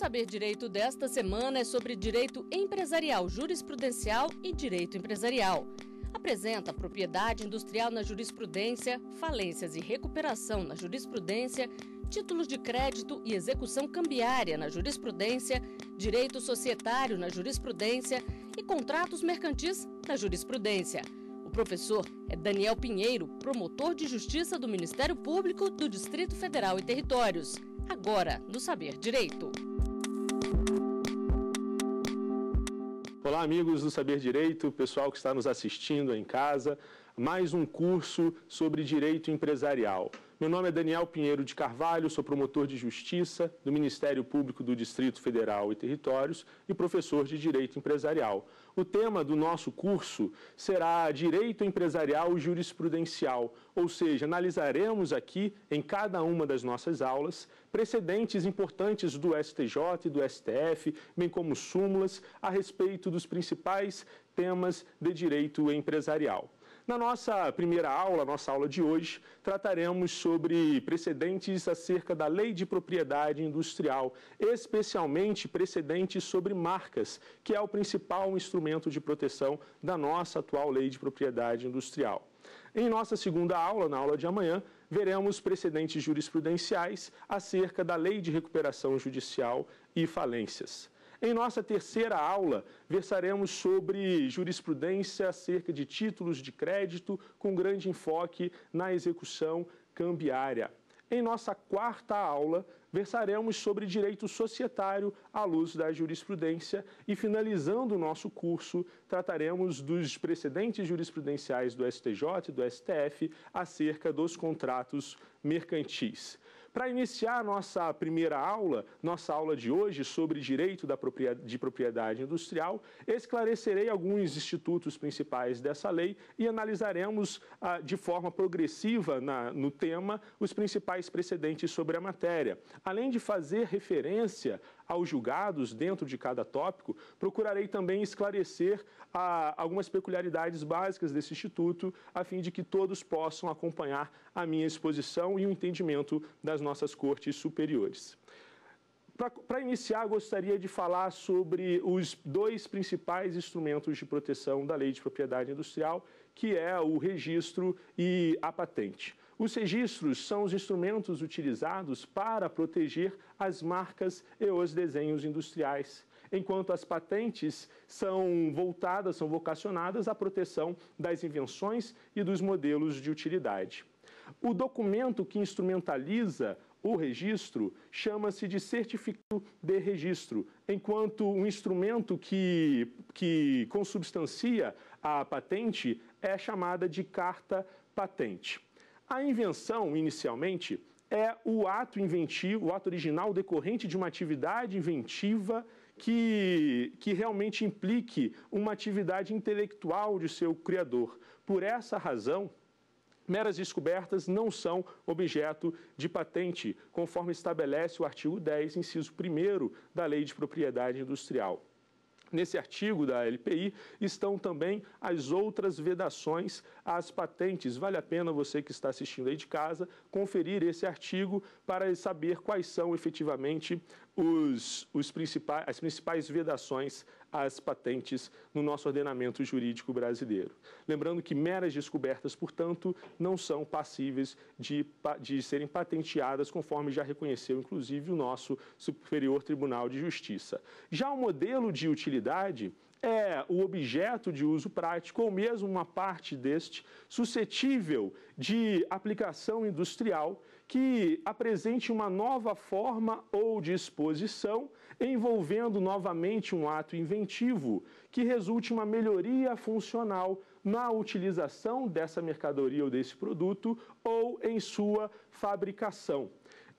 Saber Direito desta semana é sobre direito empresarial jurisprudencial e direito empresarial. Apresenta propriedade industrial na jurisprudência, falências e recuperação na jurisprudência, títulos de crédito e execução cambiária na jurisprudência, direito societário na jurisprudência e contratos mercantis na jurisprudência. O professor é Daniel Pinheiro, promotor de justiça do Ministério Público do Distrito Federal e Territórios. Agora, no Saber Direito. Olá, amigos do Saber Direito, pessoal que está nos assistindo em casa. Mais um curso sobre direito empresarial. Meu nome é Daniel Pinheiro de Carvalho, sou promotor de Justiça do Ministério Público do Distrito Federal e Territórios e professor de Direito Empresarial. O tema do nosso curso será Direito Empresarial Jurisprudencial, ou seja, analisaremos aqui, em cada uma das nossas aulas, precedentes importantes do STJ e do STF, bem como súmulas a respeito dos principais temas de direito empresarial. Na nossa primeira aula, nossa aula de hoje, trataremos sobre precedentes acerca da lei de propriedade industrial, especialmente precedentes sobre marcas, que é o principal instrumento de proteção da nossa atual lei de propriedade industrial. Em nossa segunda aula, na aula de amanhã, veremos precedentes jurisprudenciais acerca da lei de recuperação judicial e falências. Em nossa terceira aula, versaremos sobre jurisprudência acerca de títulos de crédito, com grande enfoque na execução cambiária. Em nossa quarta aula, versaremos sobre direito societário à luz da jurisprudência e, finalizando o nosso curso, trataremos dos precedentes jurisprudenciais do STJ e do STF acerca dos contratos mercantis. Para iniciar nossa primeira aula, nossa aula de hoje sobre direito de propriedade industrial, esclarecerei alguns institutos principais dessa lei e analisaremos ah, de forma progressiva no tema os principais precedentes sobre a matéria, além de fazer referência aos julgados dentro de cada tópico, procurarei também esclarecer a, ah, algumas peculiaridades básicas desse instituto, a fim de que todos possam acompanhar a minha exposição e o entendimento das nossas cortes superiores. Para iniciar, gostaria de falar sobre os dois principais instrumentos de proteção da Lei de Propriedade Industrial, que é o registro e a patente. Os registros são os instrumentos utilizados para proteger as marcas e os desenhos industriais, enquanto as patentes são voltadas, são vocacionadas à proteção das invenções e dos modelos de utilidade. O documento que instrumentaliza o registro chama-se de certificado de registro, enquanto o instrumento que, que consubstancia a patente é chamada de carta patente. A invenção, inicialmente, é o ato inventivo, o ato original decorrente de uma atividade inventiva que, que realmente implique uma atividade intelectual de seu criador. Por essa razão, meras descobertas não são objeto de patente, conforme estabelece o artigo 10, inciso 1 da Lei de Propriedade Industrial. Nesse artigo da LPI estão também as outras vedações às patentes. Vale a pena você que está assistindo aí de casa conferir esse artigo para saber quais são efetivamente os, os principais, as principais vedações as patentes no nosso ordenamento jurídico brasileiro. Lembrando que meras descobertas, portanto, não são passíveis de, de serem patenteadas, conforme já reconheceu, inclusive, o nosso Superior Tribunal de Justiça. Já o modelo de utilidade é o objeto de uso prático ou mesmo uma parte deste suscetível de aplicação industrial que apresente uma nova forma ou disposição envolvendo novamente um ato inventivo que resulte uma melhoria funcional na utilização dessa mercadoria ou desse produto ou em sua fabricação.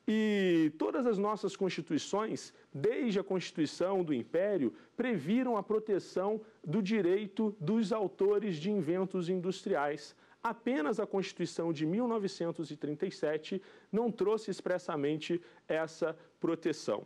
E todas as nossas constituições, desde a Constituição do Império, previram a proteção do direito dos autores de inventos industriais. Apenas a Constituição de 1937 não trouxe expressamente essa proteção.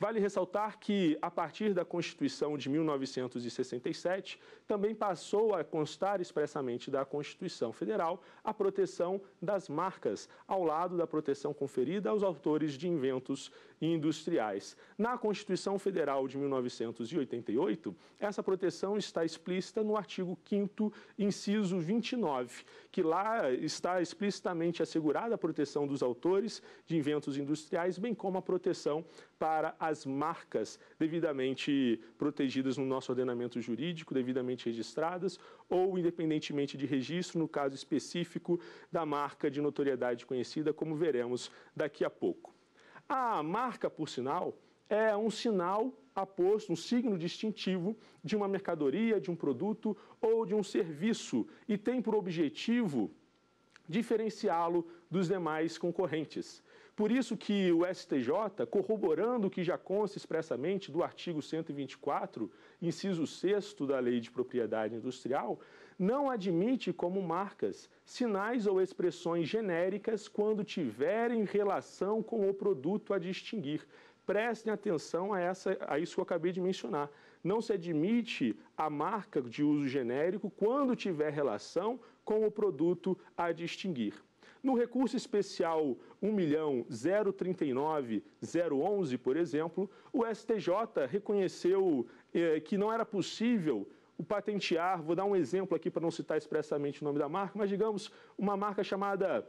Vale ressaltar que, a partir da Constituição de 1967, também passou a constar expressamente da Constituição Federal a proteção das marcas, ao lado da proteção conferida aos autores de inventos industriais. Na Constituição Federal de 1988, essa proteção está explícita no artigo 5 inciso 29, que lá está explicitamente assegurada a proteção dos autores de inventos industriais, bem como a proteção para as marcas devidamente protegidas no nosso ordenamento jurídico, devidamente registradas, ou independentemente de registro, no caso específico da marca de notoriedade conhecida, como veremos daqui a pouco. A marca, por sinal, é um sinal aposto, um signo distintivo de uma mercadoria, de um produto ou de um serviço e tem por objetivo diferenciá-lo dos demais concorrentes. Por isso que o STJ, corroborando o que já consta expressamente do artigo 124, inciso 6 da Lei de Propriedade Industrial, não admite como marcas sinais ou expressões genéricas quando tiverem relação com o produto a distinguir. Prestem atenção a, essa, a isso que eu acabei de mencionar. Não se admite a marca de uso genérico quando tiver relação com o produto a distinguir. No recurso especial 1.039.011, por exemplo, o STJ reconheceu eh, que não era possível o patentear, vou dar um exemplo aqui para não citar expressamente o nome da marca, mas digamos uma marca chamada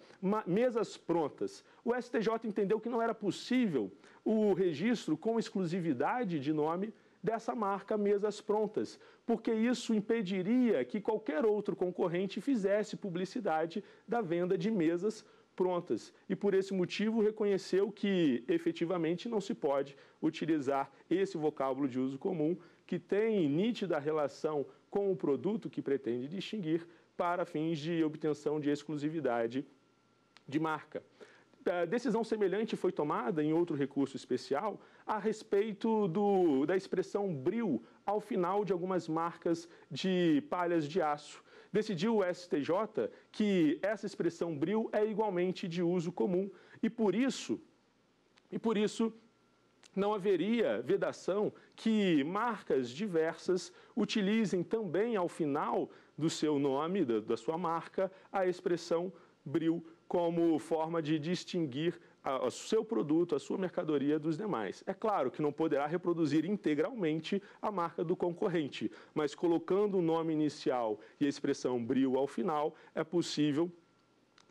Mesas Prontas. O STJ entendeu que não era possível o registro com exclusividade de nome dessa marca Mesas Prontas, porque isso impediria que qualquer outro concorrente fizesse publicidade da venda de mesas prontas. E por esse motivo reconheceu que efetivamente não se pode utilizar esse vocábulo de uso comum que tem nítida relação com o produto que pretende distinguir para fins de obtenção de exclusividade de marca decisão semelhante foi tomada em outro recurso especial a respeito do, da expressão bril ao final de algumas marcas de palhas de aço. Decidiu o STJ que essa expressão bril é igualmente de uso comum e por isso e por isso não haveria vedação que marcas diversas utilizem também ao final do seu nome, da, da sua marca, a expressão bril como forma de distinguir o seu produto, a sua mercadoria dos demais. É claro que não poderá reproduzir integralmente a marca do concorrente, mas colocando o nome inicial e a expressão bril ao final, é possível,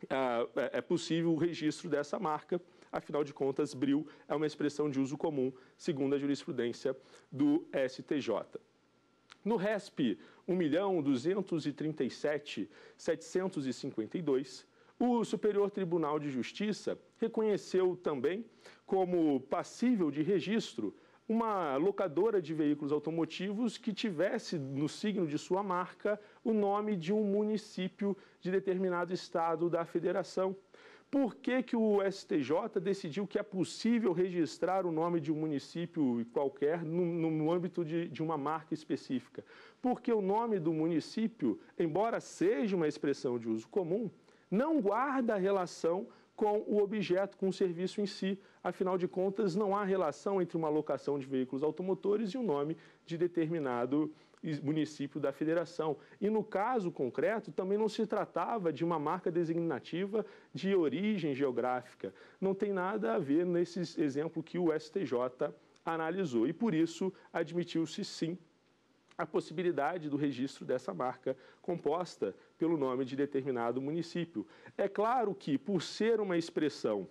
é, é, é possível o registro dessa marca. Afinal de contas, bril é uma expressão de uso comum, segundo a jurisprudência do STJ. No RESP 1.237.752, o Superior Tribunal de Justiça reconheceu também como passível de registro uma locadora de veículos automotivos que tivesse no signo de sua marca o nome de um município de determinado estado da federação. Por que, que o STJ decidiu que é possível registrar o nome de um município qualquer no, no âmbito de, de uma marca específica? Porque o nome do município, embora seja uma expressão de uso comum, não guarda relação com o objeto, com o serviço em si. Afinal de contas, não há relação entre uma locação de veículos automotores e o nome de determinado município da federação. E no caso concreto, também não se tratava de uma marca designativa de origem geográfica. Não tem nada a ver nesse exemplo que o STJ analisou e, por isso, admitiu-se sim a possibilidade do registro dessa marca composta pelo nome de determinado município. É claro que, por ser uma expressão,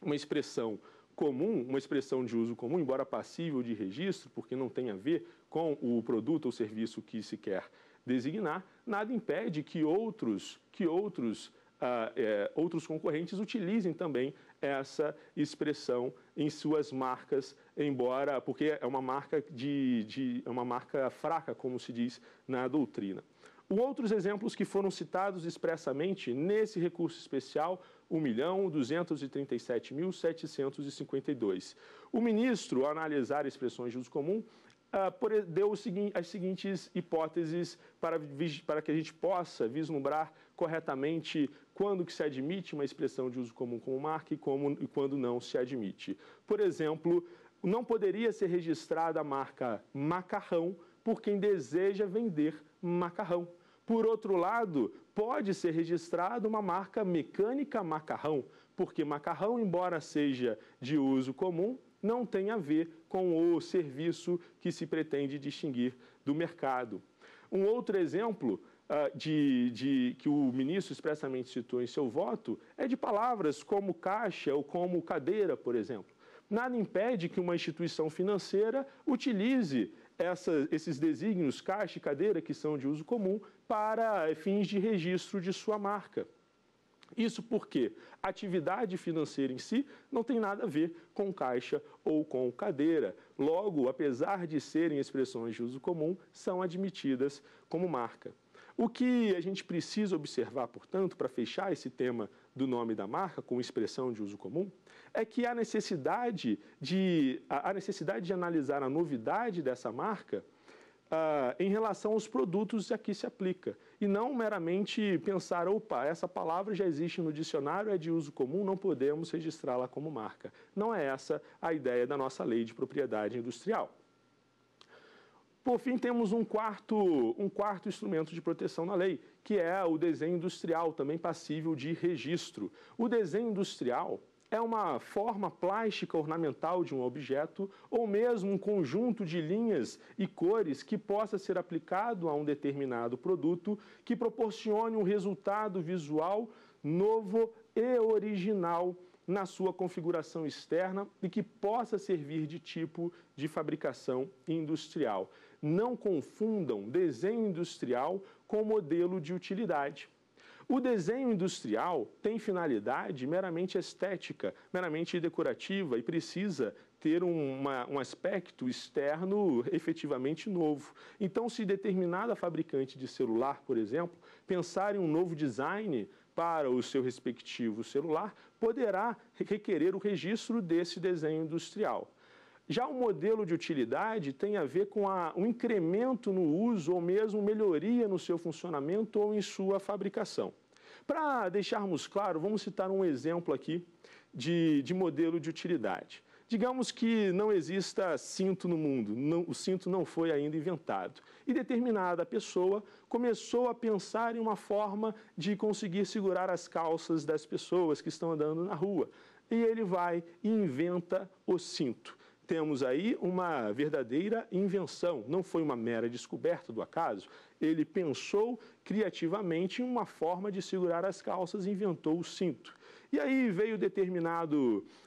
uma expressão comum, uma expressão de uso comum, embora passível de registro, porque não tem a ver com o produto ou serviço que se quer designar, nada impede que outros, que outros, ah, é, outros concorrentes utilizem também essa expressão em suas marcas, embora porque é uma marca de, de é uma marca fraca, como se diz na doutrina. Outros exemplos que foram citados expressamente nesse recurso especial 1.237.752. O ministro, ao analisar expressões de uso comum, ah, deu as seguintes hipóteses para, que a gente possa vislumbrar corretamente quando que se admite uma expressão de uso comum como marca e, como, e quando não se admite. Por exemplo, não poderia ser registrada a marca macarrão por quem deseja vender macarrão. Por outro lado, pode ser registrada uma marca mecânica macarrão, porque macarrão, embora seja de uso comum, não tem a ver com o serviço que se pretende distinguir do mercado. Um outro exemplo uh, de, de, que o ministro expressamente citou em seu voto é de palavras como caixa ou como cadeira, por exemplo. Nada impede que uma instituição financeira utilize essa, esses desígnios, caixa e cadeira, que são de uso comum, para fins de registro de sua marca. Isso porque a atividade financeira em si não tem nada a ver com caixa ou com cadeira. Logo, apesar de serem expressões de uso comum, são admitidas como marca. O que a gente precisa observar, portanto, para fechar esse tema do nome da marca com expressão de uso comum, é que a necessidade de, a necessidade de analisar a novidade dessa marca ah, em relação aos produtos a que se aplica. E não meramente pensar, opa, essa palavra já existe no dicionário, é de uso comum, não podemos registrá-la como marca. Não é essa a ideia da nossa lei de propriedade industrial. Por fim, temos um quarto, um quarto instrumento de proteção na lei, que é o desenho industrial, também passível de registro. O desenho industrial é uma forma plástica ornamental de um objeto ou mesmo um conjunto de linhas e cores que possa ser aplicado a um determinado produto que proporcione um resultado visual novo e original na sua configuração externa e que possa servir de tipo de fabricação industrial. Não confundam desenho industrial com modelo de utilidade. O desenho industrial tem finalidade meramente estética, meramente decorativa e precisa ter uma, um aspecto externo efetivamente novo. Então, se determinada fabricante de celular, por exemplo, pensar em um novo design para o seu respectivo celular, poderá requerer o registro desse desenho industrial. Já o modelo de utilidade tem a ver com a, um incremento no uso ou mesmo melhoria no seu funcionamento ou em sua fabricação. Para deixarmos claro, vamos citar um exemplo aqui de, de modelo de utilidade. Digamos que não exista cinto no mundo, não, o cinto não foi ainda inventado. E determinada pessoa começou a pensar em uma forma de conseguir segurar as calças das pessoas que estão andando na rua. E ele vai e inventa o cinto temos aí uma verdadeira invenção. Não foi uma mera descoberta do acaso. Ele pensou criativamente em uma forma de segurar as calças e inventou o cinto. E aí veio determinado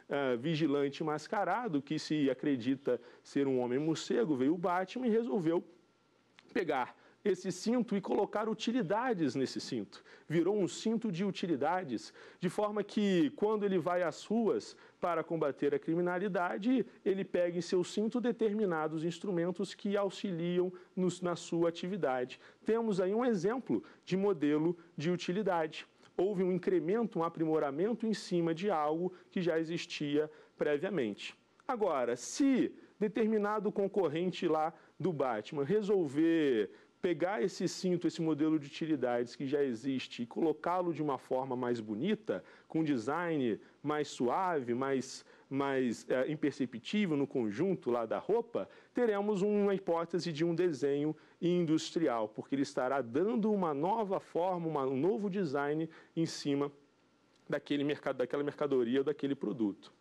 uh, vigilante mascarado, que se acredita ser um homem morcego, veio o Batman e resolveu pegar esse cinto e colocar utilidades nesse cinto. Virou um cinto de utilidades, de forma que quando ele vai às ruas para combater a criminalidade, ele pega em seu cinto determinados instrumentos que auxiliam nos, na sua atividade. Temos aí um exemplo de modelo de utilidade. Houve um incremento, um aprimoramento em cima de algo que já existia previamente. Agora, se determinado concorrente lá do Batman resolver pegar esse cinto, esse modelo de utilidades que já existe e colocá-lo de uma forma mais bonita, com design mais suave, mais, mais é, imperceptível no conjunto lá da roupa, teremos uma hipótese de um desenho industrial, porque ele estará dando uma nova forma, uma, um novo design em cima daquele mercado, daquela mercadoria daquele produto.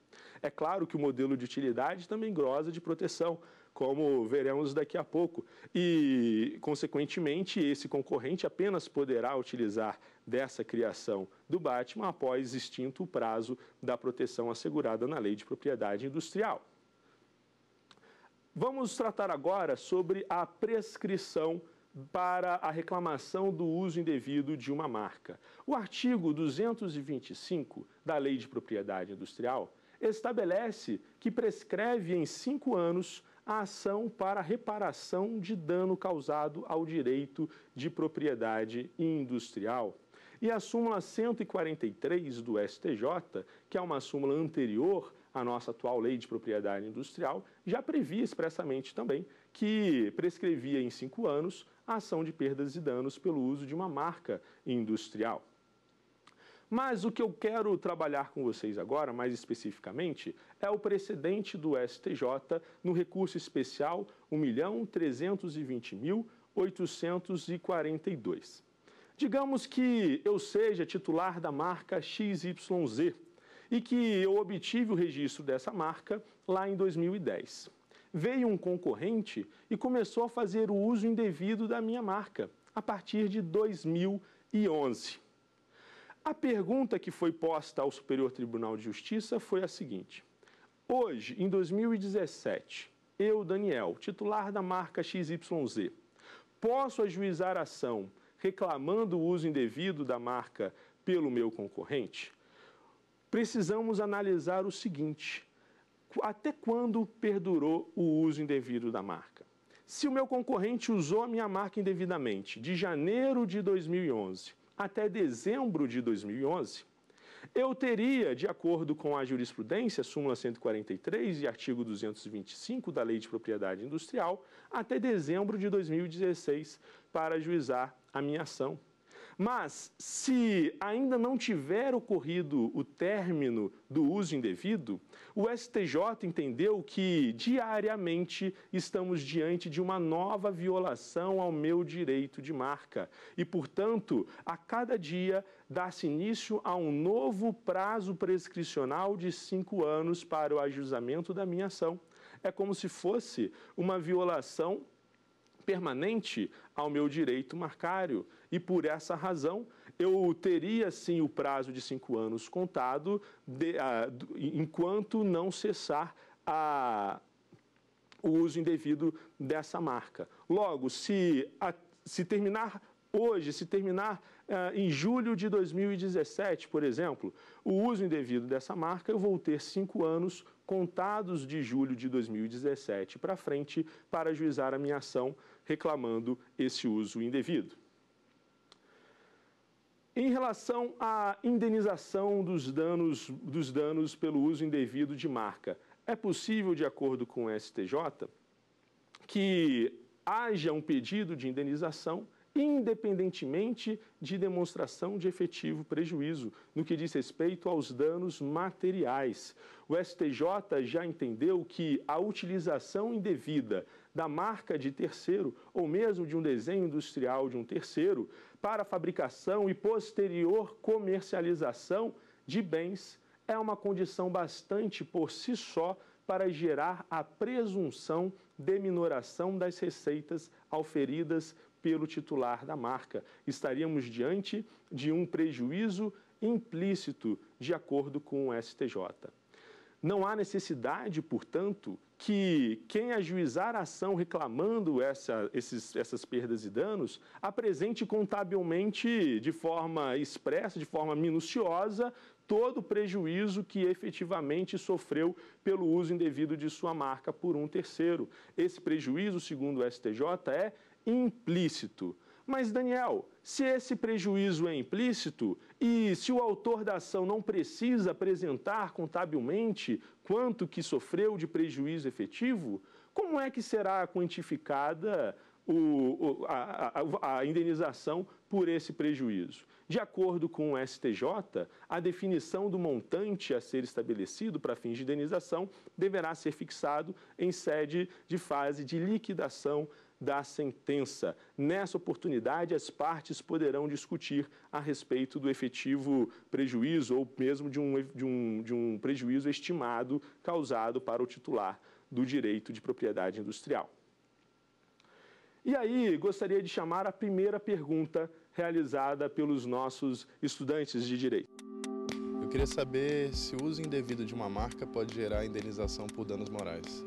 É claro que o modelo de utilidade também grosa de proteção, como veremos daqui a pouco. E, consequentemente, esse concorrente apenas poderá utilizar dessa criação do Batman após extinto o prazo da proteção assegurada na Lei de Propriedade Industrial. Vamos tratar agora sobre a prescrição para a reclamação do uso indevido de uma marca. O artigo 225 da Lei de Propriedade Industrial estabelece que prescreve em cinco anos a ação para reparação de dano causado ao direito de propriedade industrial. E a súmula 143 do STJ, que é uma súmula anterior à nossa atual lei de propriedade industrial, já previa expressamente também que prescrevia em cinco anos a ação de perdas e danos pelo uso de uma marca industrial. Mas o que eu quero trabalhar com vocês agora, mais especificamente, é o precedente do STJ no recurso especial 1.320.842. Digamos que eu seja titular da marca XYZ e que eu obtive o registro dessa marca lá em 2010. Veio um concorrente e começou a fazer o uso indevido da minha marca a partir de 2011. A pergunta que foi posta ao Superior Tribunal de Justiça foi a seguinte: Hoje, em 2017, eu, Daniel, titular da marca XYZ, posso ajuizar a ação reclamando o uso indevido da marca pelo meu concorrente? Precisamos analisar o seguinte: até quando perdurou o uso indevido da marca? Se o meu concorrente usou a minha marca indevidamente de janeiro de 2011 até dezembro de 2011, eu teria, de acordo com a jurisprudência, súmula 143 e artigo 225 da Lei de Propriedade Industrial, até dezembro de 2016 para juizar a minha ação mas, se ainda não tiver ocorrido o término do uso indevido, o STJ entendeu que diariamente estamos diante de uma nova violação ao meu direito de marca e, portanto, a cada dia dá-se início a um novo prazo prescricional de cinco anos para o ajuizamento da minha ação. É como se fosse uma violação permanente ao meu direito marcário e por essa razão eu teria sim o prazo de cinco anos contado de, ah, enquanto não cessar a, ah, o uso indevido dessa marca. Logo, se, a, se terminar hoje, se terminar ah, em julho de 2017, por exemplo, o uso indevido dessa marca, eu vou ter cinco anos contados de julho de 2017 para frente para ajuizar a minha ação reclamando esse uso indevido. Em relação à indenização dos danos, dos danos pelo uso indevido de marca, é possível, de acordo com o STJ, que haja um pedido de indenização independentemente de demonstração de efetivo prejuízo, no que diz respeito aos danos materiais. O STJ já entendeu que a utilização indevida da marca de terceiro ou mesmo de um desenho industrial de um terceiro para fabricação e posterior comercialização de bens é uma condição bastante por si só para gerar a presunção de minoração das receitas auferidas pelo titular da marca. Estaríamos diante de um prejuízo implícito, de acordo com o STJ. Não há necessidade, portanto, que quem ajuizar a ação reclamando essa, esses, essas perdas e danos apresente contabilmente, de forma expressa, de forma minuciosa, todo o prejuízo que efetivamente sofreu pelo uso indevido de sua marca por um terceiro. Esse prejuízo, segundo o STJ, é implícito. Mas, Daniel, se esse prejuízo é implícito e se o autor da ação não precisa apresentar contabilmente quanto que sofreu de prejuízo efetivo, como é que será quantificada o, a, a, a, indenização por esse prejuízo. De acordo com o STJ, a definição do montante a ser estabelecido para fins de indenização deverá ser fixado em sede de fase de liquidação da sentença. Nessa oportunidade, as partes poderão discutir a respeito do efetivo prejuízo ou mesmo de um, de um, de um prejuízo estimado causado para o titular do direito de propriedade industrial. E aí, gostaria de chamar a primeira pergunta realizada pelos nossos estudantes de direito. Eu queria saber se o uso indevido de uma marca pode gerar indenização por danos morais.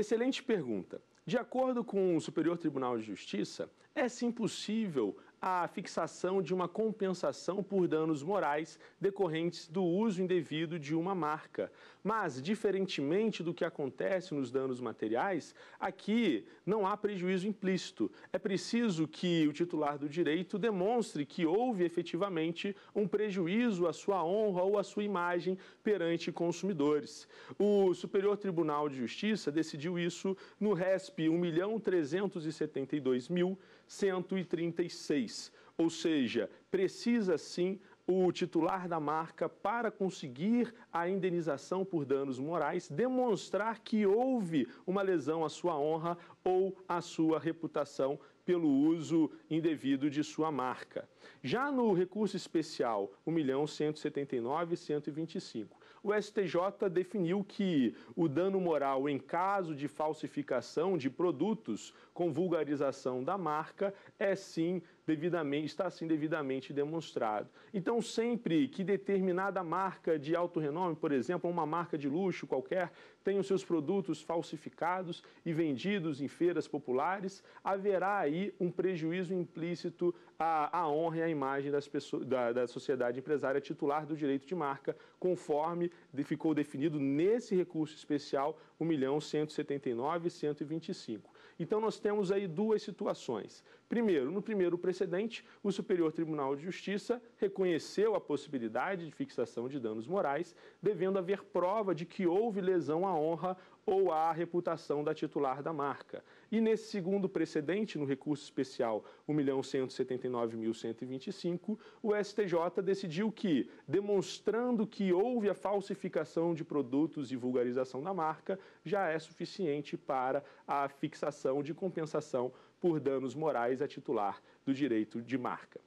Excelente pergunta. De acordo com o Superior Tribunal de Justiça, é sim possível a fixação de uma compensação por danos morais decorrentes do uso indevido de uma marca. Mas, diferentemente do que acontece nos danos materiais, aqui não há prejuízo implícito. É preciso que o titular do direito demonstre que houve efetivamente um prejuízo à sua honra ou à sua imagem perante consumidores. O Superior Tribunal de Justiça decidiu isso no RESP 1.372.000. 136. Ou seja, precisa sim o titular da marca para conseguir a indenização por danos morais demonstrar que houve uma lesão à sua honra ou à sua reputação pelo uso indevido de sua marca. Já no recurso especial 1.179.125, o STJ definiu que o dano moral em caso de falsificação de produtos com vulgarização da marca é sim devidamente, está assim devidamente demonstrado. Então, sempre que determinada marca de alto renome, por exemplo, uma marca de luxo qualquer, tenha os seus produtos falsificados e vendidos em feiras populares, haverá aí um prejuízo implícito à, à honra e à imagem pessoas, da, da sociedade empresária titular do direito de marca, conforme ficou definido nesse recurso especial 1.179.125. milhão 125. Então, nós temos aí duas situações. Primeiro, no primeiro precedente, o Superior Tribunal de Justiça reconheceu a possibilidade de fixação de danos morais, devendo haver prova de que houve lesão à honra ou à reputação da titular da marca. E nesse segundo precedente, no recurso especial 1.179.125, o STJ decidiu que, demonstrando que houve a falsificação de produtos e vulgarização da marca, já é suficiente para a fixação de compensação por danos morais a titular do direito de marca.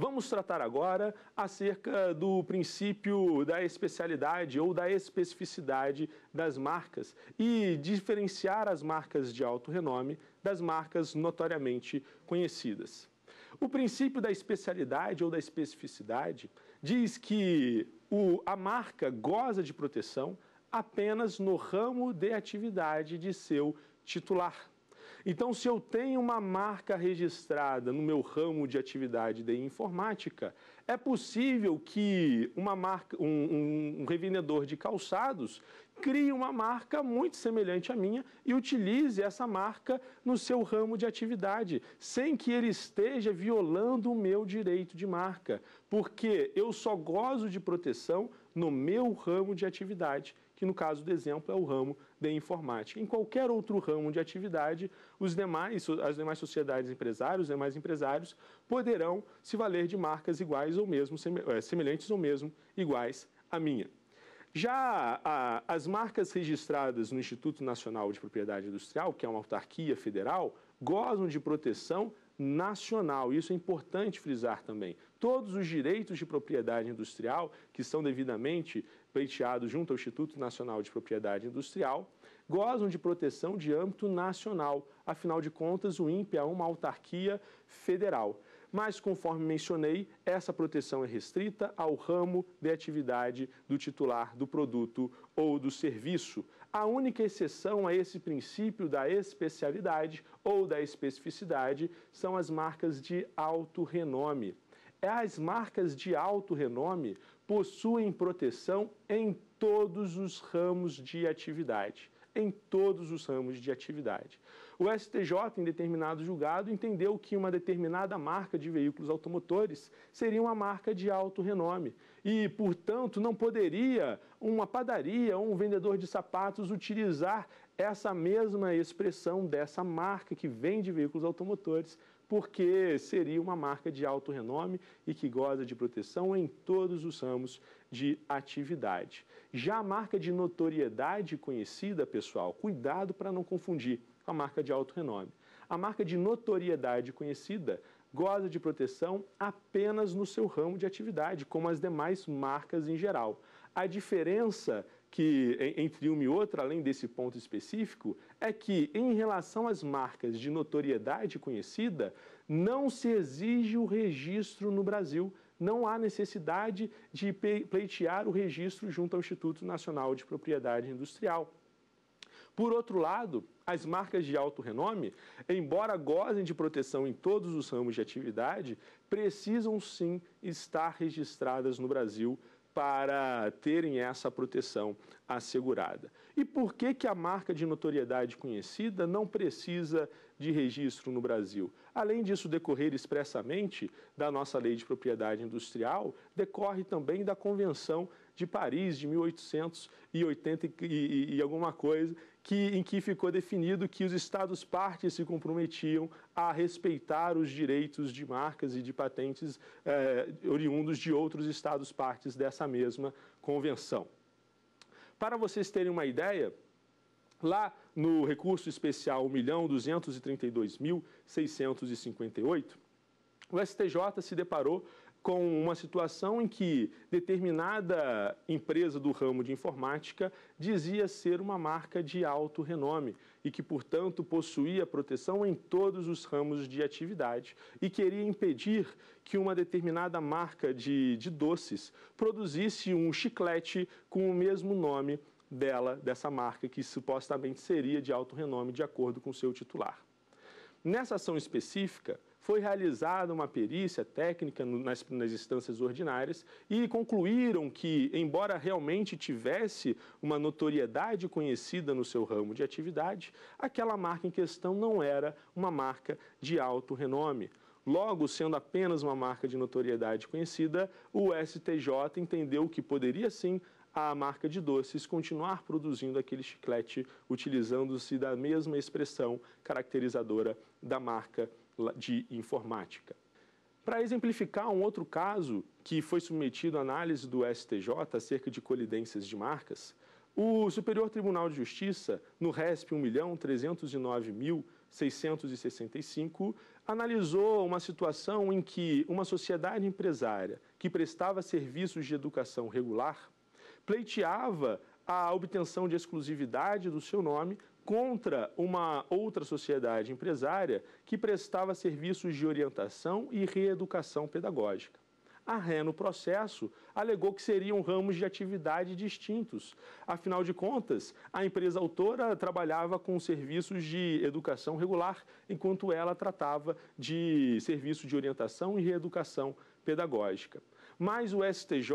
Vamos tratar agora acerca do princípio da especialidade ou da especificidade das marcas e diferenciar as marcas de alto renome das marcas notoriamente conhecidas. O princípio da especialidade ou da especificidade diz que o, a marca goza de proteção apenas no ramo de atividade de seu titular. Então, se eu tenho uma marca registrada no meu ramo de atividade de informática, é possível que uma marca, um, um, um revendedor de calçados crie uma marca muito semelhante à minha e utilize essa marca no seu ramo de atividade, sem que ele esteja violando o meu direito de marca, porque eu só gozo de proteção no meu ramo de atividade, que no caso do exemplo é o ramo de informática. Em qualquer outro ramo de atividade, os demais, as demais sociedades empresárias, os demais empresários poderão se valer de marcas iguais ou mesmo eh, semelhantes ou mesmo iguais à minha. Já a, as marcas registradas no Instituto Nacional de Propriedade Industrial, que é uma autarquia federal, gozam de proteção nacional. Isso é importante frisar também todos os direitos de propriedade industrial que são devidamente pleiteados junto ao Instituto Nacional de Propriedade Industrial gozam de proteção de âmbito nacional. Afinal de contas, o INPE é uma autarquia federal. Mas, conforme mencionei, essa proteção é restrita ao ramo de atividade do titular do produto ou do serviço. A única exceção a esse princípio da especialidade ou da especificidade são as marcas de alto renome. É, as marcas de alto renome possuem proteção em todos os ramos de atividade. Em todos os ramos de atividade. O STJ, em determinado julgado, entendeu que uma determinada marca de veículos automotores seria uma marca de alto renome e, portanto, não poderia uma padaria ou um vendedor de sapatos utilizar essa mesma expressão dessa marca que vende veículos automotores, porque seria uma marca de alto renome e que goza de proteção em todos os ramos de atividade. Já a marca de notoriedade conhecida, pessoal, cuidado para não confundir com a marca de alto renome. A marca de notoriedade conhecida goza de proteção apenas no seu ramo de atividade, como as demais marcas em geral. A diferença que entre uma e outra, além desse ponto específico, é que em relação às marcas de notoriedade conhecida, não se exige o registro no Brasil. Não há necessidade de pleitear o registro junto ao Instituto Nacional de Propriedade Industrial. Por outro lado, as marcas de alto renome, embora gozem de proteção em todos os ramos de atividade, precisam sim estar registradas no Brasil para terem essa proteção assegurada. E por que, que a marca de notoriedade conhecida não precisa de registro no Brasil? Além disso decorrer expressamente da nossa lei de propriedade industrial, decorre também da Convenção de Paris de 1880 e, e, e alguma coisa, que, em que ficou definido que os Estados partes se comprometiam a respeitar os direitos de marcas e de patentes eh, oriundos de outros Estados partes dessa mesma convenção. Para vocês terem uma ideia, lá no recurso especial 1.232.658, o STJ se deparou com uma situação em que determinada empresa do ramo de informática dizia ser uma marca de alto renome e que, portanto, possuía proteção em todos os ramos de atividade e queria impedir que uma determinada marca de, de doces produzisse um chiclete com o mesmo nome dela, dessa marca, que supostamente seria de alto renome de acordo com seu titular. Nessa ação específica, foi realizada uma perícia técnica nas, nas instâncias ordinárias e concluíram que, embora realmente tivesse uma notoriedade conhecida no seu ramo de atividade, aquela marca em questão não era uma marca de alto renome. Logo, sendo apenas uma marca de notoriedade conhecida, o STJ entendeu que poderia sim a marca de doces continuar produzindo aquele chiclete utilizando-se da mesma expressão caracterizadora da marca de informática. Para exemplificar um outro caso que foi submetido à análise do STJ acerca de colidências de marcas, o Superior Tribunal de Justiça, no RESP 1.309.665, analisou uma situação em que uma sociedade empresária que prestava serviços de educação regular pleiteava a obtenção de exclusividade do seu nome contra uma outra sociedade empresária que prestava serviços de orientação e reeducação pedagógica. A Ré, no processo, alegou que seriam ramos de atividade distintos. Afinal de contas, a empresa autora trabalhava com serviços de educação regular, enquanto ela tratava de serviço de orientação e reeducação pedagógica. Mas o STJ,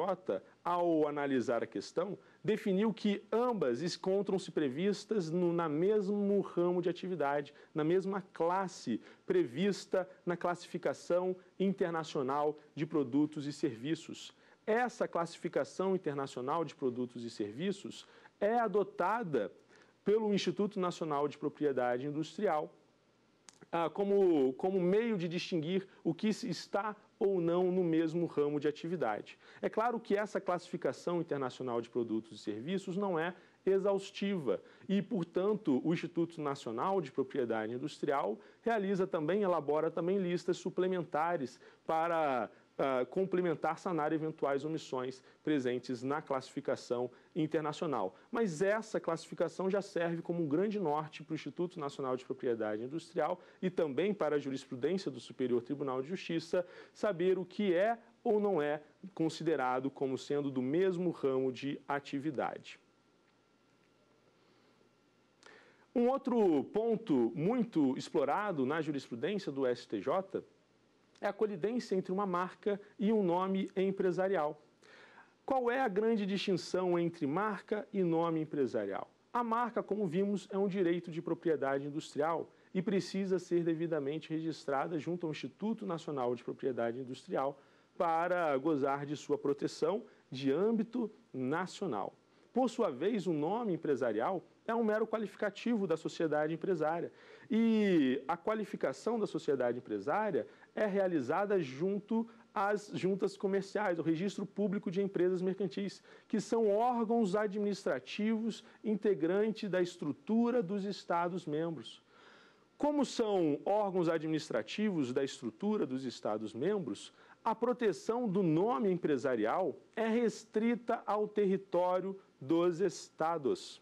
ao analisar a questão, definiu que ambas encontram-se previstas no, na mesmo ramo de atividade, na mesma classe prevista na classificação internacional de produtos e serviços. Essa classificação internacional de produtos e serviços é adotada pelo Instituto Nacional de Propriedade Industrial ah, como, como meio de distinguir o que está ou não no mesmo ramo de atividade. É claro que essa classificação internacional de produtos e serviços não é exaustiva e, portanto, o Instituto Nacional de Propriedade Industrial realiza também, elabora também listas suplementares para ah, complementar sanar eventuais omissões presentes na classificação internacional. Mas essa classificação já serve como um grande norte para o Instituto Nacional de Propriedade Industrial e também para a jurisprudência do Superior Tribunal de Justiça saber o que é ou não é considerado como sendo do mesmo ramo de atividade. Um outro ponto muito explorado na jurisprudência do STJ é a colidência entre uma marca e um nome empresarial. Qual é a grande distinção entre marca e nome empresarial? A marca, como vimos, é um direito de propriedade industrial e precisa ser devidamente registrada junto ao Instituto Nacional de Propriedade Industrial para gozar de sua proteção de âmbito nacional. Por sua vez, o nome empresarial é um mero qualificativo da sociedade empresária. E a qualificação da sociedade empresária é realizada junto às juntas comerciais, o Registro Público de Empresas Mercantis, que são órgãos administrativos integrantes da estrutura dos Estados-membros. Como são órgãos administrativos da estrutura dos Estados-membros, a proteção do nome empresarial é restrita ao território dos Estados.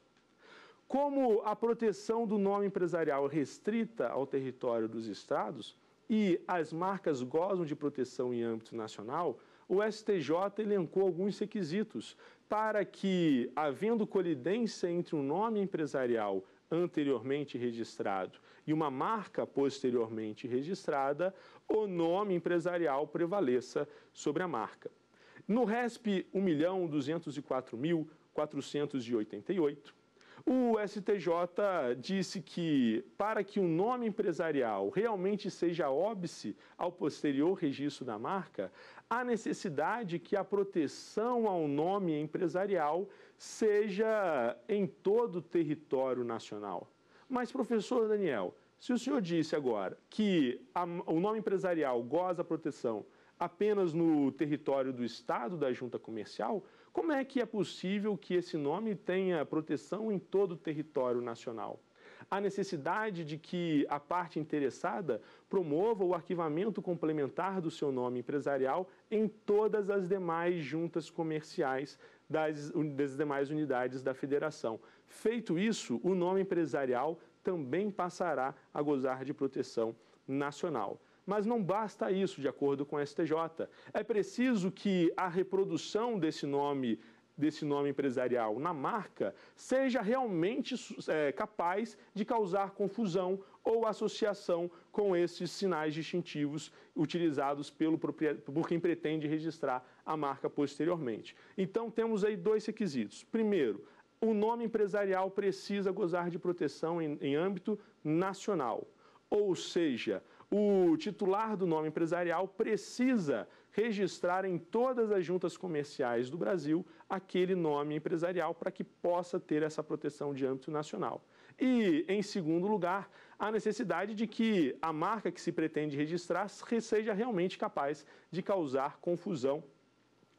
Como a proteção do nome empresarial é restrita ao território dos Estados, e as marcas gozam de proteção em âmbito nacional, o STJ elencou alguns requisitos para que, havendo colidência entre um nome empresarial anteriormente registrado e uma marca posteriormente registrada, o nome empresarial prevaleça sobre a marca. No RESP 1.204.488, o STJ disse que, para que um nome empresarial realmente seja óbice ao posterior registro da marca, há necessidade que a proteção ao nome empresarial seja em todo o território nacional. Mas, professor Daniel, se o senhor disse agora que a, o nome empresarial goza proteção apenas no território do Estado da junta comercial, como é que é possível que esse nome tenha proteção em todo o território nacional? Há necessidade de que a parte interessada promova o arquivamento complementar do seu nome empresarial em todas as demais juntas comerciais das, das demais unidades da federação. Feito isso, o nome empresarial também passará a gozar de proteção nacional. Mas não basta isso, de acordo com o STJ. É preciso que a reprodução desse nome desse nome empresarial na marca seja realmente é, capaz de causar confusão ou associação com esses sinais distintivos utilizados pelo por quem pretende registrar a marca posteriormente. Então temos aí dois requisitos. Primeiro, o nome empresarial precisa gozar de proteção em, em âmbito nacional, ou seja, o titular do nome empresarial precisa registrar em todas as juntas comerciais do Brasil aquele nome empresarial para que possa ter essa proteção de âmbito nacional. E, em segundo lugar, a necessidade de que a marca que se pretende registrar seja realmente capaz de causar confusão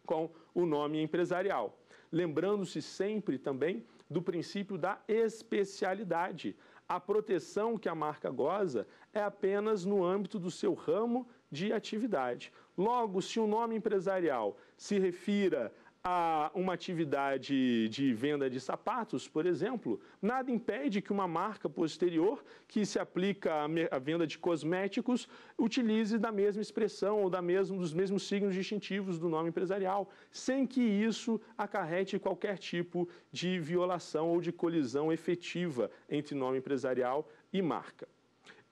com o nome empresarial. Lembrando-se sempre também do princípio da especialidade a proteção que a marca goza é apenas no âmbito do seu ramo de atividade. Logo, se o nome empresarial se refira a uma atividade de venda de sapatos, por exemplo, nada impede que uma marca posterior que se aplica à venda de cosméticos utilize da mesma expressão ou da mesmo, dos mesmos signos distintivos do nome empresarial, sem que isso acarrete qualquer tipo de violação ou de colisão efetiva entre nome empresarial e marca.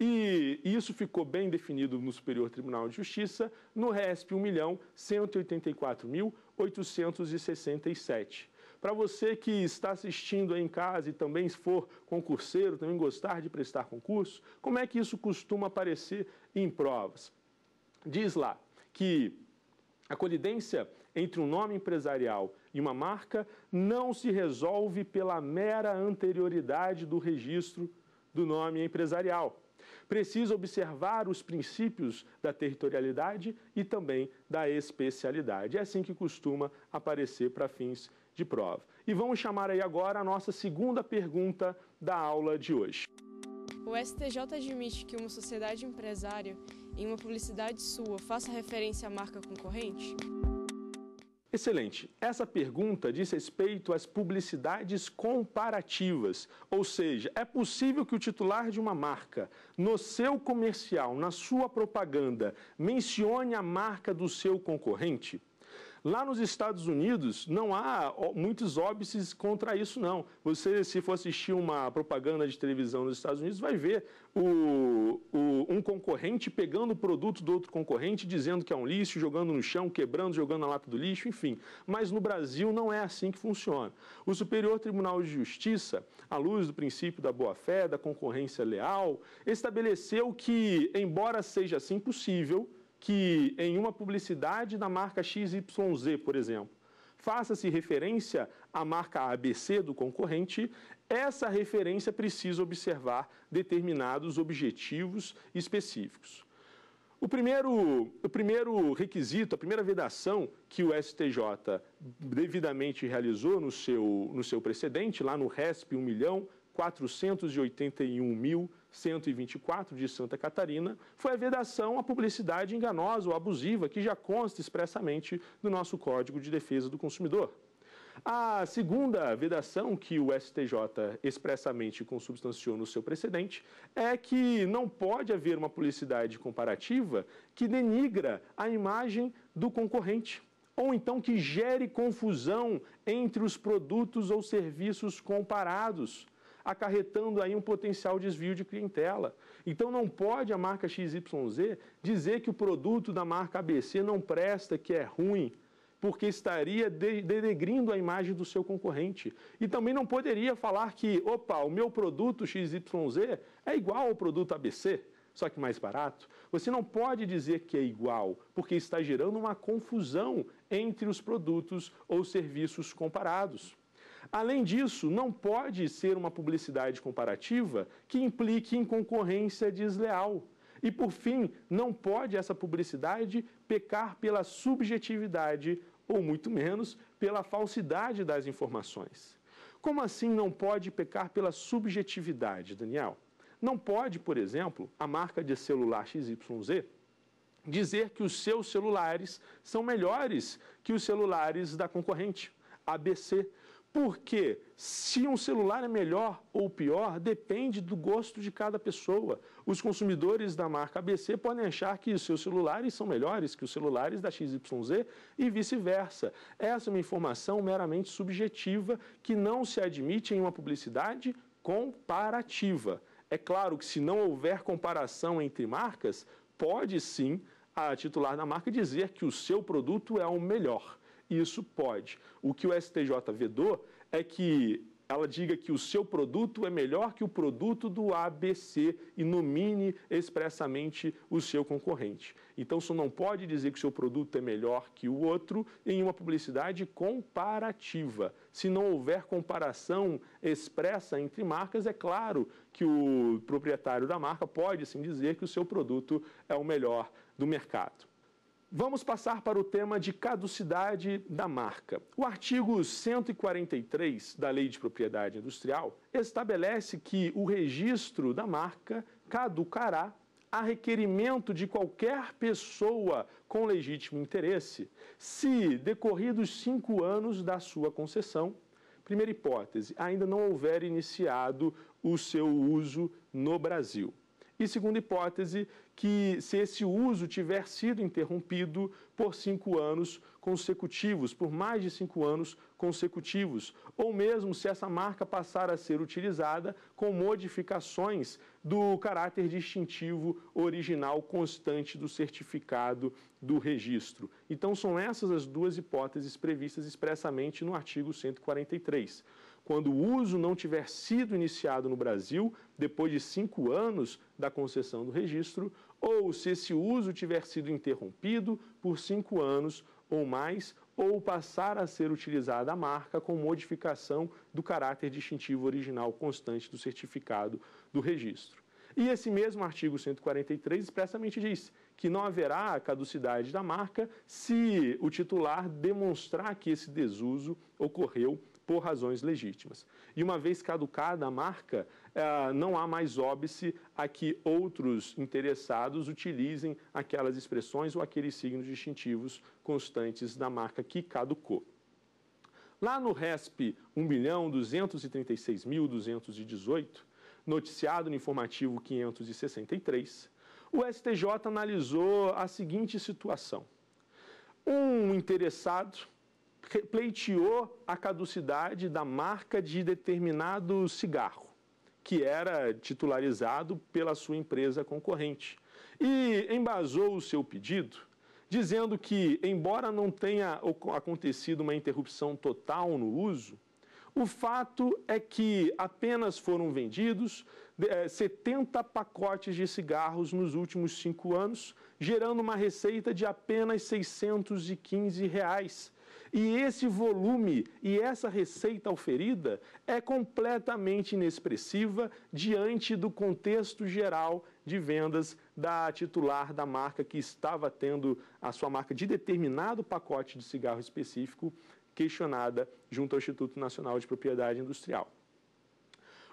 E isso ficou bem definido no Superior Tribunal de Justiça, no RESP 1.184.867. milhão Para você que está assistindo aí em casa e também for concurseiro, também gostar de prestar concurso, como é que isso costuma aparecer em provas? Diz lá que a colidência entre um nome empresarial e uma marca não se resolve pela mera anterioridade do registro do nome empresarial Precisa observar os princípios da territorialidade e também da especialidade. É assim que costuma aparecer para fins de prova. E vamos chamar aí agora a nossa segunda pergunta da aula de hoje. O STJ admite que uma sociedade empresária em uma publicidade sua faça referência à marca concorrente? Excelente. Essa pergunta diz respeito às publicidades comparativas, ou seja, é possível que o titular de uma marca, no seu comercial, na sua propaganda, mencione a marca do seu concorrente? Lá nos Estados Unidos, não há muitos óbices contra isso, não. Você, se for assistir uma propaganda de televisão nos Estados Unidos, vai ver o, o, um concorrente pegando o produto do outro concorrente, dizendo que é um lixo, jogando no chão, quebrando, jogando na lata do lixo, enfim. Mas no Brasil não é assim que funciona. O Superior Tribunal de Justiça, à luz do princípio da boa-fé, da concorrência leal, estabeleceu que, embora seja assim possível, que em uma publicidade da marca XYZ, por exemplo, faça-se referência à marca ABC do concorrente, essa referência precisa observar determinados objetivos específicos. O primeiro, o primeiro requisito, a primeira vedação que o STJ devidamente realizou no seu, no seu precedente, lá no RESP 1 milhão 481.124 de Santa Catarina, foi a vedação à publicidade enganosa ou abusiva, que já consta expressamente no nosso Código de Defesa do Consumidor. A segunda vedação que o STJ expressamente consubstanciou no seu precedente é que não pode haver uma publicidade comparativa que denigra a imagem do concorrente ou então que gere confusão entre os produtos ou serviços comparados acarretando aí um potencial desvio de clientela. Então não pode a marca XYZ dizer que o produto da marca ABC não presta, que é ruim, porque estaria denegrindo a imagem do seu concorrente. E também não poderia falar que, opa, o meu produto XYZ é igual ao produto ABC, só que mais barato. Você não pode dizer que é igual, porque está gerando uma confusão entre os produtos ou serviços comparados. Além disso, não pode ser uma publicidade comparativa que implique em concorrência desleal. E, por fim, não pode essa publicidade pecar pela subjetividade ou, muito menos, pela falsidade das informações. Como assim não pode pecar pela subjetividade, Daniel? Não pode, por exemplo, a marca de celular XYZ dizer que os seus celulares são melhores que os celulares da concorrente, ABC, porque se um celular é melhor ou pior, depende do gosto de cada pessoa. Os consumidores da marca ABC podem achar que os seus celulares são melhores que os celulares da XYZ e vice-versa. Essa é uma informação meramente subjetiva que não se admite em uma publicidade comparativa. É claro que, se não houver comparação entre marcas, pode sim a titular da marca dizer que o seu produto é o melhor isso pode. O que o STJ vedou é que ela diga que o seu produto é melhor que o produto do ABC e nomine expressamente o seu concorrente. Então, você não pode dizer que o seu produto é melhor que o outro em uma publicidade comparativa. Se não houver comparação expressa entre marcas, é claro que o proprietário da marca pode sim dizer que o seu produto é o melhor do mercado. Vamos passar para o tema de caducidade da marca. O artigo 143 da Lei de Propriedade Industrial estabelece que o registro da marca caducará a requerimento de qualquer pessoa com legítimo interesse, se decorridos cinco anos da sua concessão, primeira hipótese, ainda não houver iniciado o seu uso no Brasil. E segunda hipótese, que se esse uso tiver sido interrompido por cinco anos consecutivos, por mais de cinco anos consecutivos, ou mesmo se essa marca passar a ser utilizada com modificações do caráter distintivo original constante do certificado do registro. Então, são essas as duas hipóteses previstas expressamente no artigo 143 quando o uso não tiver sido iniciado no Brasil depois de cinco anos da concessão do registro, ou se esse uso tiver sido interrompido por cinco anos ou mais, ou passar a ser utilizada a marca com modificação do caráter distintivo original constante do certificado do registro. E esse mesmo artigo 143 expressamente diz que não haverá caducidade da marca se o titular demonstrar que esse desuso ocorreu por razões legítimas. E uma vez caducada a marca, eh, não há mais óbice a que outros interessados utilizem aquelas expressões ou aqueles signos distintivos constantes da marca que caducou. Lá no RESP 1.236.218, noticiado no informativo 563, o STJ analisou a seguinte situação. Um interessado pleiteou a caducidade da marca de determinado cigarro, que era titularizado pela sua empresa concorrente, e embasou o seu pedido dizendo que, embora não tenha acontecido uma interrupção total no uso, o fato é que apenas foram vendidos 70 eh, pacotes de cigarros nos últimos cinco anos, gerando uma receita de apenas R$ 615, reais, e esse volume e essa receita oferida é completamente inexpressiva diante do contexto geral de vendas da titular da marca que estava tendo a sua marca de determinado pacote de cigarro específico questionada junto ao Instituto Nacional de Propriedade Industrial.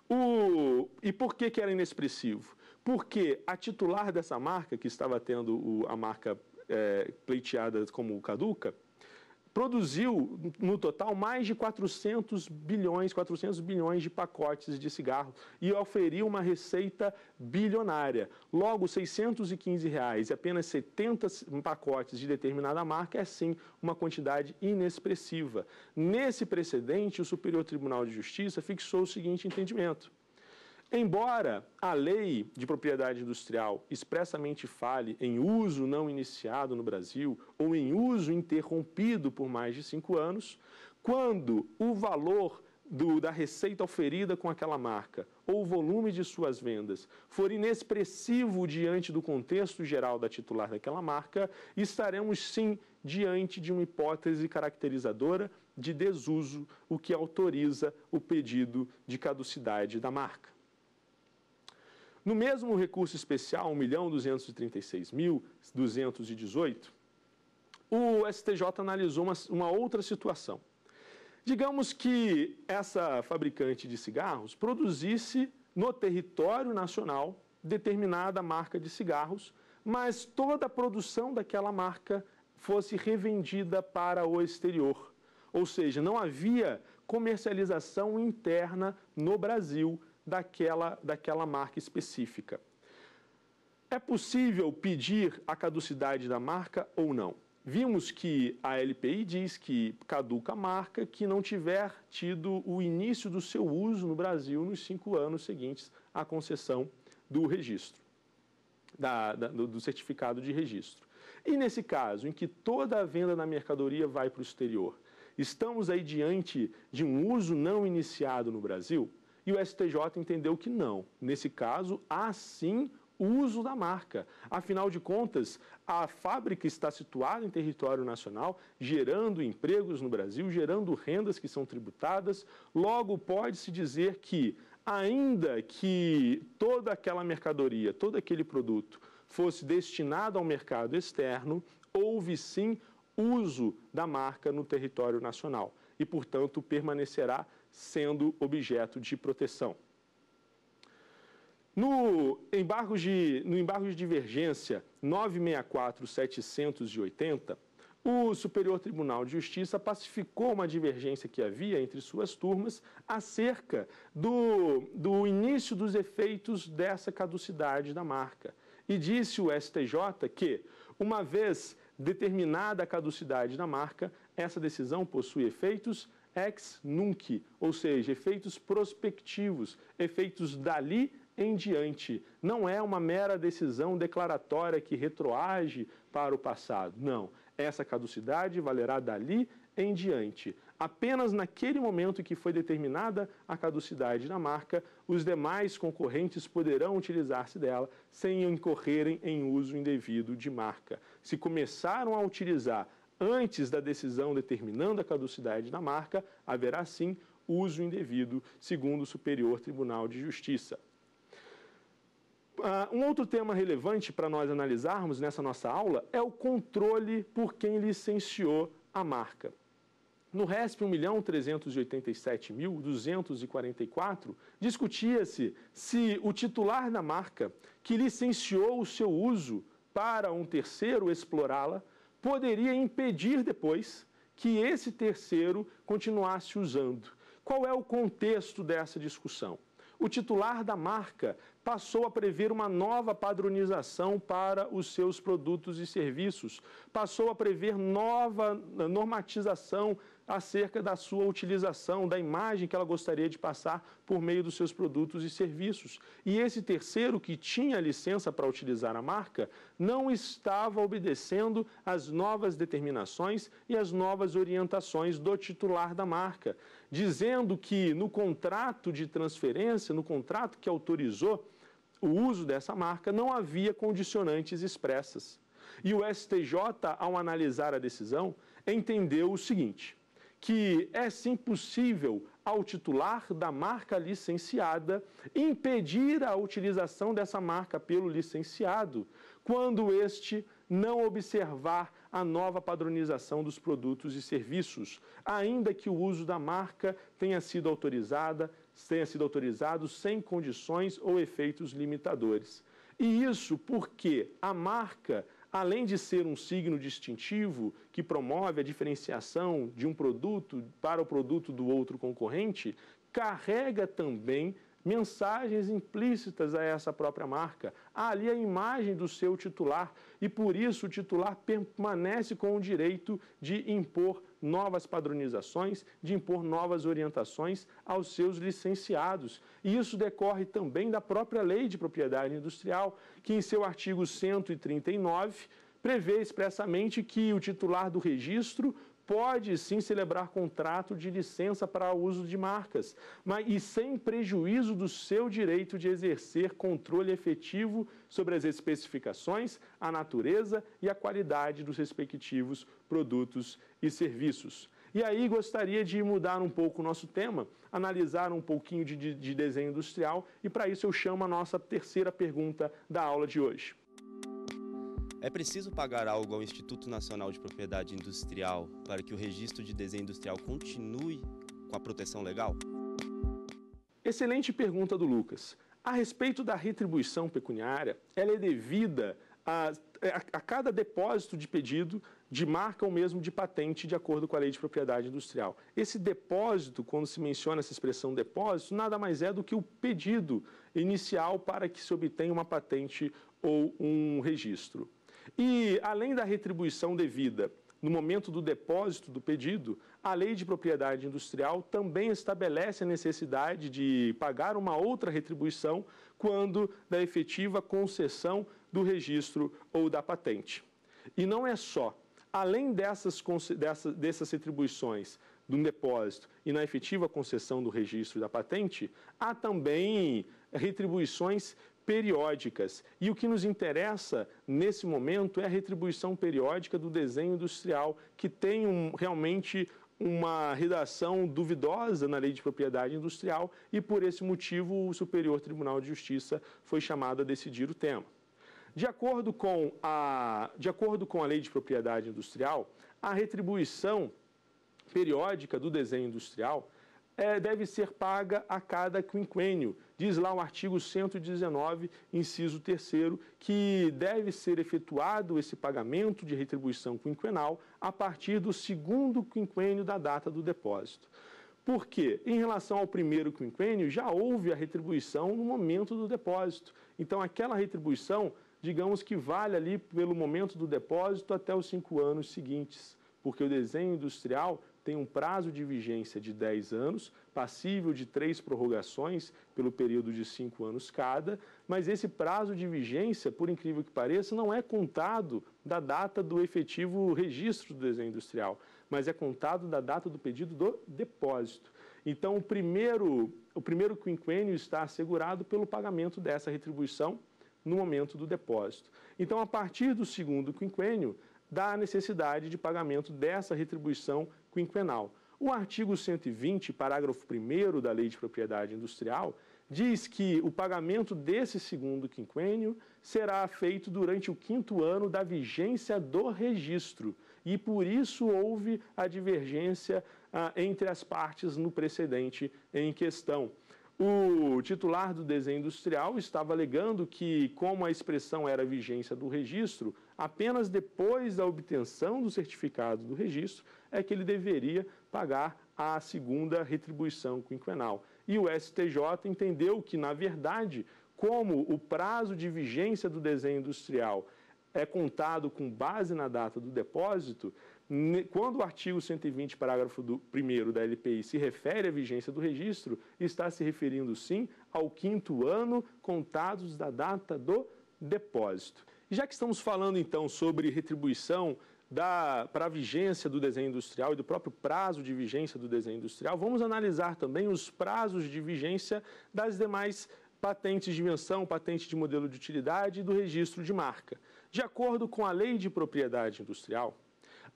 O... E por que, que era inexpressivo? Porque a titular dessa marca, que estava tendo o, a marca é, pleiteada como caduca, produziu no total mais de 400 bilhões, 400 bilhões de pacotes de cigarro e oferiu uma receita bilionária. Logo, 615 reais e apenas 70 pacotes de determinada marca é sim uma quantidade inexpressiva. Nesse precedente, o Superior Tribunal de Justiça fixou o seguinte entendimento: Embora a lei de propriedade industrial expressamente fale em uso não iniciado no Brasil ou em uso interrompido por mais de cinco anos, quando o valor do, da receita oferida com aquela marca ou o volume de suas vendas for inexpressivo diante do contexto geral da titular daquela marca, estaremos sim diante de uma hipótese caracterizadora de desuso, o que autoriza o pedido de caducidade da marca. No mesmo recurso especial, 1.236.218, o STJ analisou uma, uma outra situação. Digamos que essa fabricante de cigarros produzisse no território nacional determinada marca de cigarros, mas toda a produção daquela marca fosse revendida para o exterior. Ou seja, não havia comercialização interna no Brasil daquela, daquela marca específica. É possível pedir a caducidade da marca ou não? Vimos que a LPI diz que caduca a marca que não tiver tido o início do seu uso no Brasil nos cinco anos seguintes à concessão do registro, da, da, do certificado de registro. E nesse caso, em que toda a venda da mercadoria vai para o exterior, estamos aí diante de um uso não iniciado no Brasil? E o STJ entendeu que não. Nesse caso, há sim uso da marca. Afinal de contas, a fábrica está situada em território nacional, gerando empregos no Brasil, gerando rendas que são tributadas. Logo, pode-se dizer que, ainda que toda aquela mercadoria, todo aquele produto fosse destinado ao mercado externo, houve sim uso da marca no território nacional e, portanto, permanecerá sendo objeto de proteção. No embargo de, no embargo de divergência 964-780, o Superior Tribunal de Justiça pacificou uma divergência que havia entre suas turmas acerca do, do início dos efeitos dessa caducidade da marca. E disse o STJ que, uma vez determinada a caducidade da marca, essa decisão possui efeitos ex nunc, ou seja, efeitos prospectivos, efeitos dali em diante. Não é uma mera decisão declaratória que retroage para o passado. Não. Essa caducidade valerá dali em diante. Apenas naquele momento que foi determinada a caducidade da marca, os demais concorrentes poderão utilizar-se dela sem incorrerem em uso indevido de marca. Se começaram a utilizar antes da decisão determinando a caducidade da marca, haverá sim uso indevido, segundo o Superior Tribunal de Justiça. Ah, um outro tema relevante para nós analisarmos nessa nossa aula é o controle por quem licenciou a marca. No RESP 1.387.244, discutia-se se o titular da marca que licenciou o seu uso para um terceiro explorá-la poderia impedir depois que esse terceiro continuasse usando. Qual é o contexto dessa discussão? O titular da marca passou a prever uma nova padronização para os seus produtos e serviços, passou a prever nova normatização acerca da sua utilização, da imagem que ela gostaria de passar por meio dos seus produtos e serviços. E esse terceiro, que tinha licença para utilizar a marca, não estava obedecendo às novas determinações e às novas orientações do titular da marca, dizendo que no contrato de transferência, no contrato que autorizou o uso dessa marca, não havia condicionantes expressas. E o STJ, ao analisar a decisão, entendeu o seguinte: que é sim possível ao titular da marca licenciada impedir a utilização dessa marca pelo licenciado quando este não observar a nova padronização dos produtos e serviços, ainda que o uso da marca tenha sido autorizada, tenha sido autorizado sem condições ou efeitos limitadores. E isso porque a marca além de ser um signo distintivo que promove a diferenciação de um produto para o produto do outro concorrente, carrega também mensagens implícitas a essa própria marca. Há ali a imagem do seu titular e por isso o titular permanece com o direito de impor novas padronizações, de impor novas orientações aos seus licenciados. E isso decorre também da própria Lei de Propriedade Industrial, que em seu artigo 139 prevê expressamente que o titular do registro pode sim celebrar contrato de licença para uso de marcas, mas e sem prejuízo do seu direito de exercer controle efetivo sobre as especificações, a natureza e a qualidade dos respectivos produtos e serviços. E aí gostaria de mudar um pouco o nosso tema, analisar um pouquinho de, de, de desenho industrial, e para isso eu chamo a nossa terceira pergunta da aula de hoje. É preciso pagar algo ao Instituto Nacional de Propriedade Industrial para que o registro de desenho industrial continue com a proteção legal? Excelente pergunta do Lucas. A respeito da retribuição pecuniária, ela é devida a, é, a, a, cada depósito de pedido de marca ou mesmo de patente de acordo com a lei de propriedade industrial. Esse depósito, quando se menciona essa expressão depósito, nada mais é do que o pedido inicial para que se obtenha uma patente ou um registro. E, além da retribuição devida no momento do depósito do pedido, a lei de propriedade industrial também estabelece a necessidade de pagar uma outra retribuição quando da efetiva concessão do registro ou da patente. E não é só. Além dessas, dessas, dessas retribuições do depósito e na efetiva concessão do registro da patente, há também retribuições periódicas. E o que nos interessa nesse momento é a retribuição periódica do desenho industrial, que tem um, realmente uma redação duvidosa na lei de propriedade industrial e, por esse motivo, o Superior Tribunal de Justiça foi chamado a decidir o tema. De acordo com a, de acordo com a lei de propriedade industrial, a retribuição periódica do desenho industrial é, deve ser paga a cada quinquênio. Diz lá o artigo 119, inciso 3, que deve ser efetuado esse pagamento de retribuição quinquenal a partir do segundo quinquênio da data do depósito. Por quê? Em relação ao primeiro quinquênio, já houve a retribuição no momento do depósito. Então, aquela retribuição, digamos que vale ali pelo momento do depósito até os cinco anos seguintes, porque o desenho industrial tem um prazo de vigência de 10 anos, passível de três prorrogações pelo período de cinco anos cada, mas esse prazo de vigência, por incrível que pareça, não é contado da data do efetivo registro do desenho industrial, mas é contado da data do pedido do depósito. Então, o primeiro, o primeiro quinquênio está assegurado pelo pagamento dessa retribuição no momento do depósito. Então, a partir do segundo quinquênio, da necessidade de pagamento dessa retribuição quinquenal. O artigo 120, parágrafo 1 da Lei de Propriedade Industrial, diz que o pagamento desse segundo quinquênio será feito durante o quinto ano da vigência do registro e por isso houve a divergência ah, entre as partes no precedente em questão. O titular do desenho industrial estava alegando que, como a expressão era vigência do registro, apenas depois da obtenção do certificado do registro é que ele deveria pagar a segunda retribuição quinquenal. E o STJ entendeu que, na verdade, como o prazo de vigência do desenho industrial é contado com base na data do depósito, quando o artigo 120, parágrafo 1 da LPI se refere à vigência do registro, está se referindo sim ao quinto ano contados da data do depósito. Já que estamos falando então sobre retribuição para a vigência do desenho industrial e do próprio prazo de vigência do desenho industrial, vamos analisar também os prazos de vigência das demais patentes de invenção, patente de modelo de utilidade e do registro de marca. De acordo com a Lei de Propriedade Industrial,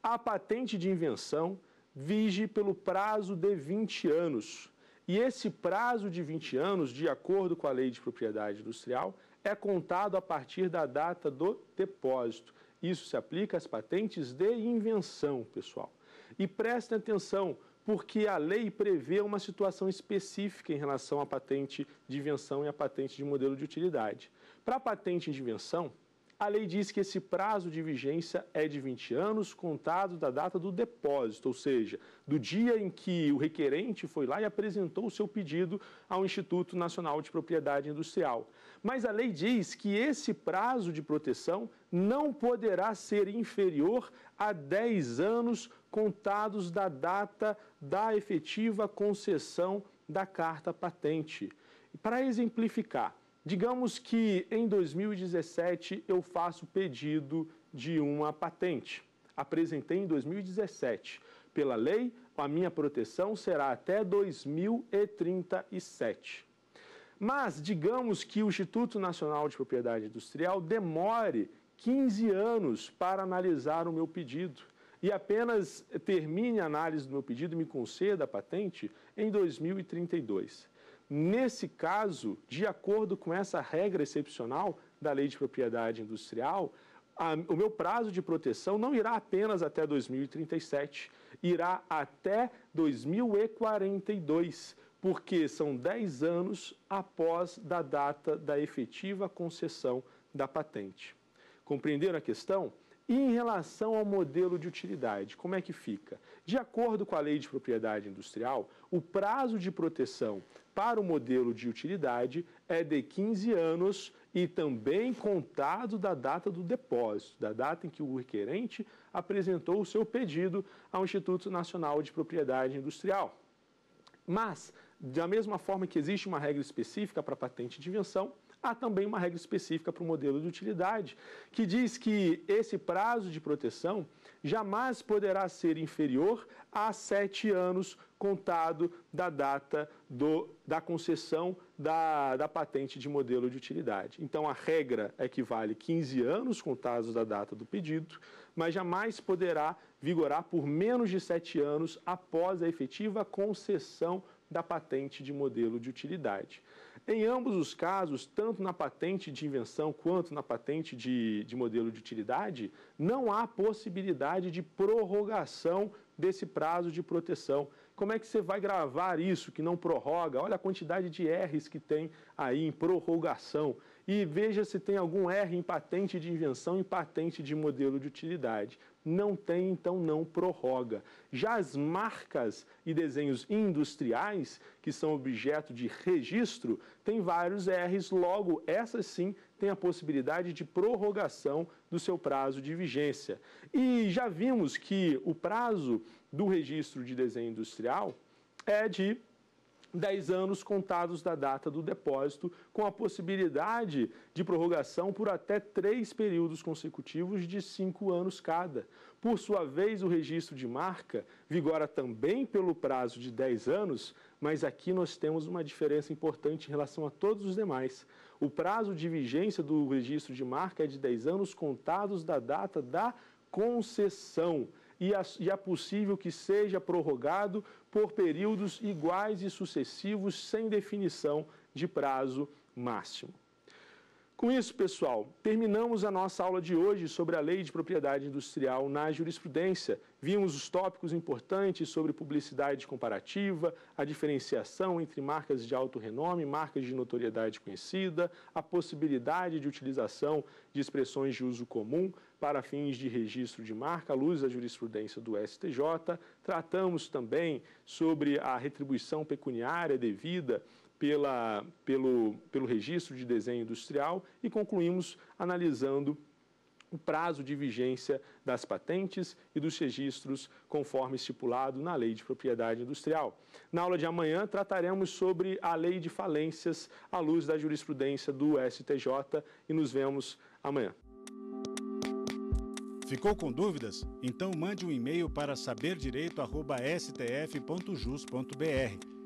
a patente de invenção vige pelo prazo de 20 anos. E esse prazo de 20 anos, de acordo com a Lei de Propriedade Industrial, é contado a partir da data do depósito. Isso se aplica às patentes de invenção, pessoal. E prestem atenção, porque a lei prevê uma situação específica em relação à patente de invenção e à patente de modelo de utilidade. Para a patente de invenção, a lei diz que esse prazo de vigência é de 20 anos, contado da data do depósito, ou seja, do dia em que o requerente foi lá e apresentou o seu pedido ao Instituto Nacional de Propriedade Industrial. Mas a lei diz que esse prazo de proteção não poderá ser inferior a 10 anos contados da data da efetiva concessão da carta patente. para exemplificar, Digamos que em 2017 eu faço pedido de uma patente. Apresentei em 2017. Pela lei, a minha proteção será até 2037. Mas digamos que o Instituto Nacional de Propriedade Industrial demore 15 anos para analisar o meu pedido e apenas termine a análise do meu pedido e me conceda a patente em 2032. Nesse caso, de acordo com essa regra excepcional da Lei de Propriedade Industrial, a, o meu prazo de proteção não irá apenas até 2037, irá até 2042, porque são 10 anos após da data da efetiva concessão da patente. Compreenderam a questão? E em relação ao modelo de utilidade, como é que fica? De acordo com a lei de propriedade industrial, o prazo de proteção para o modelo de utilidade é de 15 anos e também contado da data do depósito, da data em que o requerente apresentou o seu pedido ao Instituto Nacional de Propriedade Industrial. Mas, da mesma forma que existe uma regra específica para a patente de invenção, há também uma regra específica para o modelo de utilidade, que diz que esse prazo de proteção jamais poderá ser inferior a sete anos contado da data do, da concessão da, da patente de modelo de utilidade. Então, a regra equivale 15 anos contados da data do pedido, mas jamais poderá vigorar por menos de sete anos após a efetiva concessão da patente de modelo de utilidade. Em ambos os casos, tanto na patente de invenção quanto na patente de, de modelo de utilidade, não há possibilidade de prorrogação desse prazo de proteção. Como é que você vai gravar isso que não prorroga? Olha a quantidade de R's que tem aí em prorrogação. E veja se tem algum R em patente de invenção e patente de modelo de utilidade não tem, então não prorroga. Já as marcas e desenhos industriais, que são objeto de registro, tem vários R's, logo essas sim têm a possibilidade de prorrogação do seu prazo de vigência. E já vimos que o prazo do registro de desenho industrial é de 10 anos contados da data do depósito, com a possibilidade de prorrogação por até três períodos consecutivos de cinco anos cada. Por sua vez, o registro de marca vigora também pelo prazo de 10 anos, mas aqui nós temos uma diferença importante em relação a todos os demais. O prazo de vigência do registro de marca é de 10 anos contados da data da concessão e, é possível que seja prorrogado por períodos iguais e sucessivos, sem definição de prazo máximo. Com isso, pessoal, terminamos a nossa aula de hoje sobre a lei de propriedade industrial na jurisprudência. Vimos os tópicos importantes sobre publicidade comparativa, a diferenciação entre marcas de alto renome, marcas de notoriedade conhecida, a possibilidade de utilização de expressões de uso comum para fins de registro de marca, à luz da jurisprudência do STJ. Tratamos também sobre a retribuição pecuniária devida pela, pelo, pelo registro de desenho industrial e concluímos analisando o prazo de vigência das patentes e dos registros conforme estipulado na Lei de Propriedade Industrial. Na aula de amanhã trataremos sobre a Lei de Falências à luz da jurisprudência do STJ e nos vemos amanhã. Ficou com dúvidas? Então mande um e-mail para saberdireito@stf.jus.br